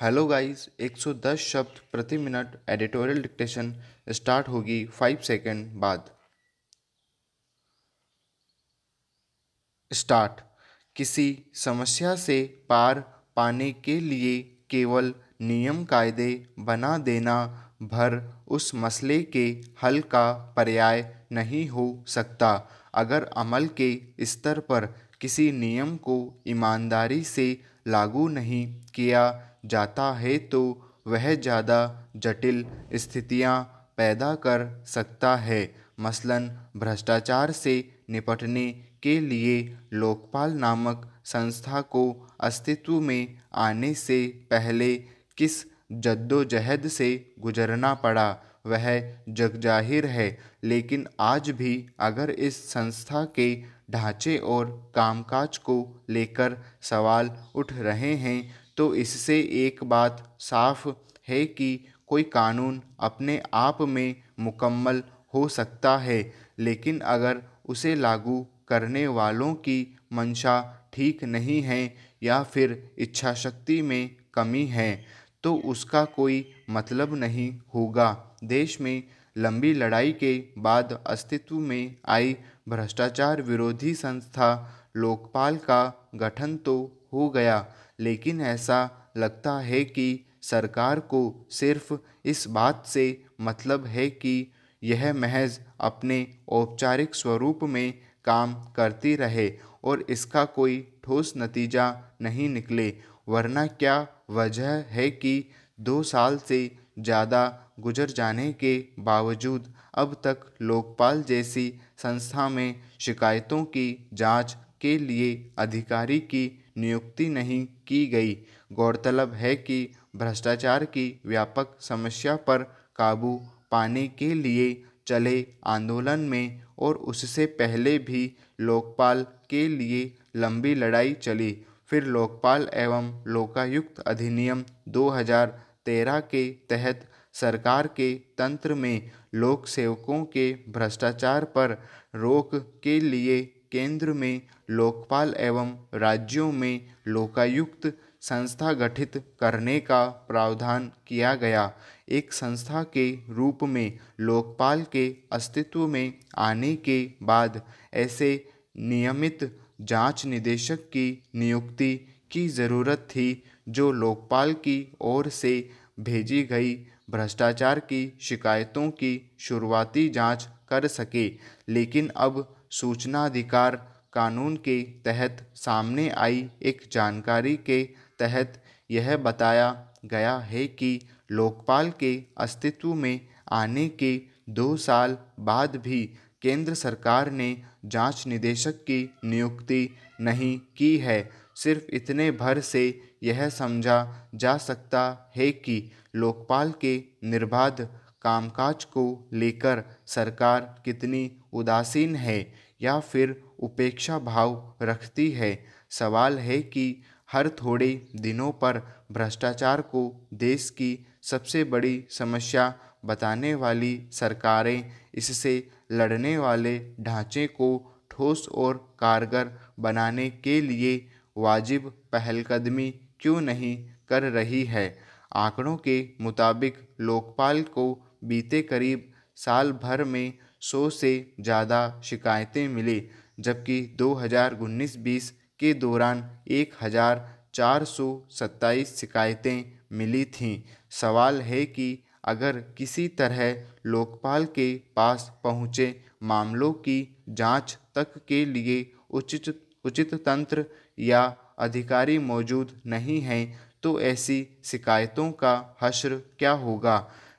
hello guys 110 शब्द प्रति minute editorial dictation start होगी फाइव सेकेंड बाद स्टार्ट किसी समस्या से पार पाने के लिए केवल नियम कायदे बना देना भर उस मसले के हल का पर्याय नहीं हो सकता अगर अमल के स्तर पर किसी नियम को ईमानदारी से लागू नहीं किया जाता है तो वह ज़्यादा जटिल स्थितियां पैदा कर सकता है मसलन भ्रष्टाचार से निपटने के लिए लोकपाल नामक संस्था को अस्तित्व में आने से पहले किस जद्दोजहद से गुजरना पड़ा वह जगजाहिर है लेकिन आज भी अगर इस संस्था के ढांचे और कामकाज को लेकर सवाल उठ रहे हैं तो इससे एक बात साफ है कि कोई कानून अपने आप में मुकम्मल हो सकता है लेकिन अगर उसे लागू करने वालों की मंशा ठीक नहीं है या फिर इच्छा शक्ति में कमी है तो उसका कोई मतलब नहीं होगा देश में लंबी लड़ाई के बाद अस्तित्व में आई भ्रष्टाचार विरोधी संस्था लोकपाल का गठन तो हो गया लेकिन ऐसा लगता है कि सरकार को सिर्फ इस बात से मतलब है कि यह महज अपने औपचारिक स्वरूप में काम करती रहे और इसका कोई ठोस नतीजा नहीं निकले वरना क्या वजह है कि दो साल से ज़्यादा गुजर जाने के बावजूद अब तक लोकपाल जैसी संस्था में शिकायतों की जांच के लिए अधिकारी की नियुक्ति नहीं की गई गौरतलब है कि भ्रष्टाचार की व्यापक समस्या पर काबू पाने के लिए चले आंदोलन में और उससे पहले भी लोकपाल के लिए लंबी लड़ाई चली फिर लोकपाल एवं लोकायुक्त अधिनियम 2013 के तहत सरकार के तंत्र में लोक सेवकों के भ्रष्टाचार पर रोक के लिए केंद्र में लोकपाल एवं राज्यों में लोकायुक्त संस्था गठित करने का प्रावधान किया गया एक संस्था के रूप में लोकपाल के अस्तित्व में आने के बाद ऐसे नियमित जांच निदेशक की नियुक्ति की ज़रूरत थी जो लोकपाल की ओर से भेजी गई भ्रष्टाचार की शिकायतों की शुरुआती जांच कर सके लेकिन अब सूचनाधिकार कानून के तहत सामने आई एक जानकारी के तहत यह बताया गया है कि लोकपाल के अस्तित्व में आने के दो साल बाद भी केंद्र सरकार ने जांच निदेशक की नियुक्ति नहीं की है सिर्फ इतने भर से यह समझा जा सकता है कि लोकपाल के निर्बाध कामकाज को लेकर सरकार कितनी उदासीन है या फिर उपेक्षा भाव रखती है सवाल है कि हर थोड़े दिनों पर भ्रष्टाचार को देश की सबसे बड़ी समस्या बताने वाली सरकारें इससे लड़ने वाले ढांचे को ठोस और कारगर बनाने के लिए वाजिब पहलकदमी क्यों नहीं कर रही है आंकड़ों के मुताबिक लोकपाल को बीते करीब साल भर में सौ से ज़्यादा शिकायतें मिली जबकि दो हज़ार उन्नीस बीस के दौरान एक हज़ार चार सौ सत्ताईस शिकायतें मिली थीं सवाल है कि अगर किसी तरह लोकपाल के पास पहुँचे मामलों की जांच तक के लिए उचित उचित तंत्र या अधिकारी मौजूद नहीं हैं तो ऐसी शिकायतों का हश्र क्या होगा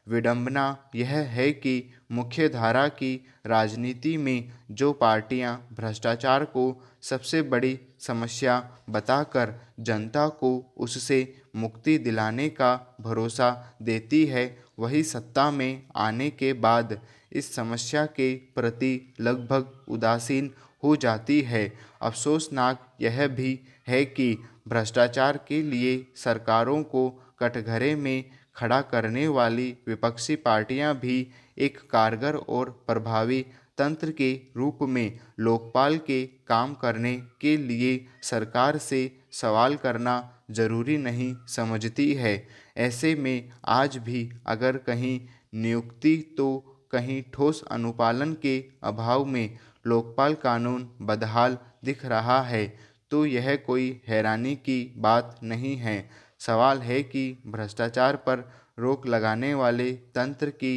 विडंबना यह है कि मुख्य धारा की राजनीति में जो पार्टियां भ्रष्टाचार को सबसे बड़ी समस्या बताकर जनता को उससे मुक्ति दिलाने का भरोसा देती है वही सत्ता में आने के बाद इस समस्या के प्रति लगभग उदासीन हो जाती है अफसोसनाक यह भी है कि भ्रष्टाचार के लिए सरकारों को कटघरे में खड़ा करने वाली विपक्षी पार्टियां भी एक कारगर और प्रभावी तंत्र के रूप में लोकपाल के काम करने के लिए सरकार से सवाल करना जरूरी नहीं समझती है ऐसे में आज भी अगर कहीं नियुक्ति तो कहीं ठोस अनुपालन के अभाव में लोकपाल कानून बदहाल दिख रहा है तो यह कोई हैरानी की बात नहीं है सवाल है कि भ्रष्टाचार पर रोक लगाने वाले तंत्र की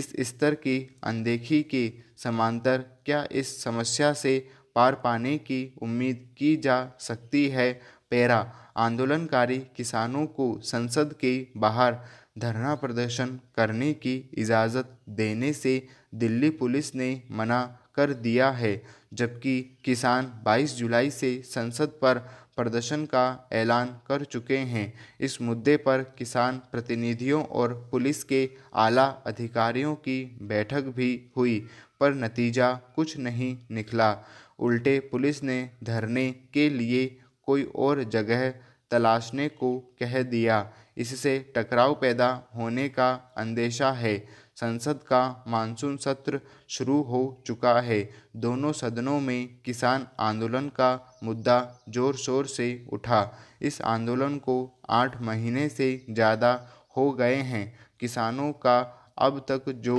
इस स्तर की अनदेखी के समांतर क्या इस समस्या से पार पाने की उम्मीद की जा सकती है पैरा आंदोलनकारी किसानों को संसद के बाहर धरना प्रदर्शन करने की इजाज़त देने से दिल्ली पुलिस ने मना कर दिया है जबकि किसान 22 जुलाई से संसद पर प्रदर्शन का ऐलान कर चुके हैं इस मुद्दे पर किसान प्रतिनिधियों और पुलिस के आला अधिकारियों की बैठक भी हुई पर नतीजा कुछ नहीं निकला उल्टे पुलिस ने धरने के लिए कोई और जगह तलाशने को कह दिया इससे टकराव पैदा होने का अंदेशा है संसद का मानसून सत्र शुरू हो चुका है दोनों सदनों में किसान आंदोलन का मुद्दा जोर शोर से उठा इस आंदोलन को आठ महीने से ज़्यादा हो गए हैं किसानों का अब तक जो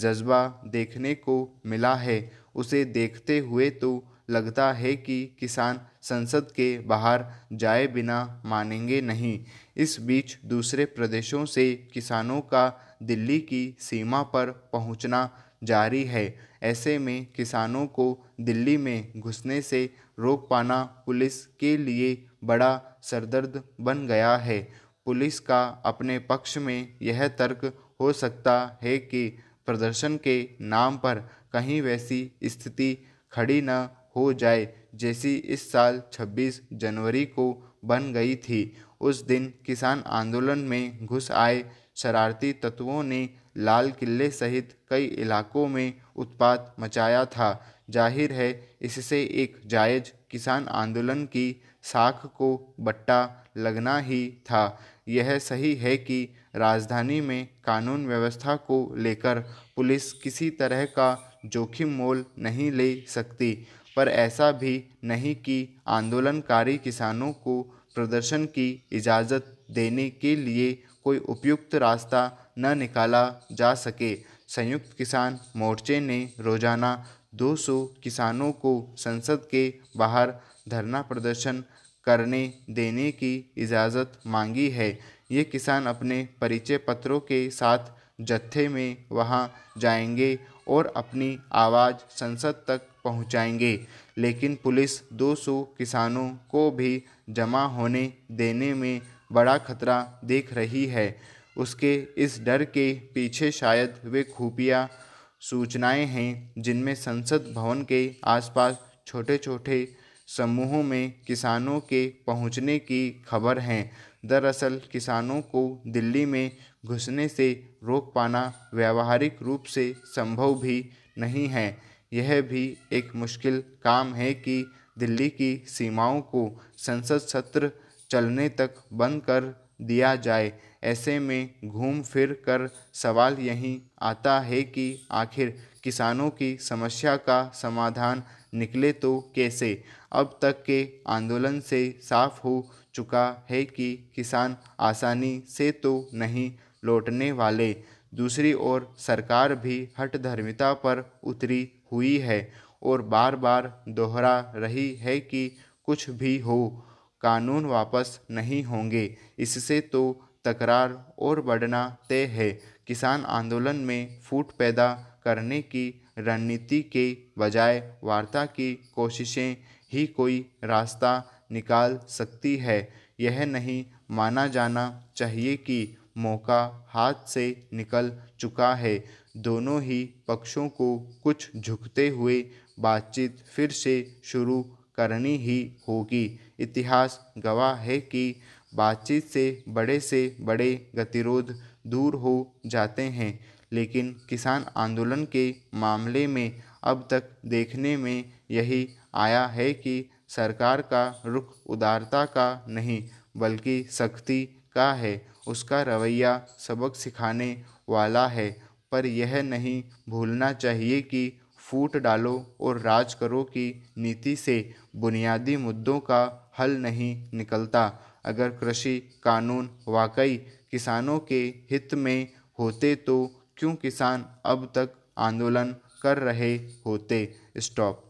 जज्बा देखने को मिला है उसे देखते हुए तो लगता है कि किसान संसद के बाहर जाए बिना मानेंगे नहीं इस बीच दूसरे प्रदेशों से किसानों का दिल्ली की सीमा पर पहुंचना जारी है ऐसे में किसानों को दिल्ली में घुसने से रोक पाना पुलिस के लिए बड़ा सरदर्द बन गया है पुलिस का अपने पक्ष में यह तर्क हो सकता है कि प्रदर्शन के नाम पर कहीं वैसी स्थिति खड़ी न हो जाए जैसी इस साल 26 जनवरी को बन गई थी उस दिन किसान आंदोलन में घुस आए शरारती तत्वों ने लाल किले सहित कई इलाकों में उत्पात मचाया था जाहिर है इससे एक जायज किसान आंदोलन की साख को बट्टा लगना ही था यह सही है कि राजधानी में कानून व्यवस्था को लेकर पुलिस किसी तरह का जोखिम मोल नहीं ले सकती पर ऐसा भी नहीं कि आंदोलनकारी किसानों को प्रदर्शन की इजाज़त देने के लिए कोई उपयुक्त रास्ता न निकाला जा सके संयुक्त किसान मोर्चे ने रोज़ाना 200 किसानों को संसद के बाहर धरना प्रदर्शन करने देने की इजाज़त मांगी है ये किसान अपने परिचय पत्रों के साथ जत्थे में वहाँ जाएंगे और अपनी आवाज़ संसद तक पहुंचाएंगे लेकिन पुलिस 200 किसानों को भी जमा होने देने में बड़ा खतरा देख रही है उसके इस डर के पीछे शायद वे खुफिया सूचनाएं हैं जिनमें संसद भवन के आसपास छोटे छोटे समूहों में किसानों के पहुंचने की खबर हैं दरअसल किसानों को दिल्ली में घुसने से रोक पाना व्यावहारिक रूप से संभव भी नहीं है यह भी एक मुश्किल काम है कि दिल्ली की सीमाओं को संसद सत्र चलने तक बंद कर दिया जाए ऐसे में घूम फिर कर सवाल यही आता है कि आखिर किसानों की समस्या का समाधान निकले तो कैसे अब तक के आंदोलन से साफ हो चुका है कि किसान आसानी से तो नहीं लौटने वाले दूसरी ओर सरकार भी हटधर्मिता पर उतरी हुई है और बार बार दोहरा रही है कि कुछ भी हो कानून वापस नहीं होंगे इससे तो तकरार और बढ़ना तय है किसान आंदोलन में फूट पैदा करने की रणनीति के बजाय वार्ता की कोशिशें ही कोई रास्ता निकाल सकती है यह नहीं माना जाना चाहिए कि मौका हाथ से निकल चुका है दोनों ही पक्षों को कुछ झुकते हुए बातचीत फिर से शुरू करनी ही होगी इतिहास गवाह है कि बातचीत से बड़े से बड़े गतिरोध दूर हो जाते हैं लेकिन किसान आंदोलन के मामले में अब तक देखने में यही आया है कि सरकार का रुख उदारता का नहीं बल्कि सख्ती का है उसका रवैया सबक सिखाने वाला है पर यह नहीं भूलना चाहिए कि फूट डालो और राज करो की नीति से बुनियादी मुद्दों का हल नहीं निकलता अगर कृषि कानून वाकई किसानों के हित में होते तो क्यों किसान अब तक आंदोलन कर रहे होते स्टॉप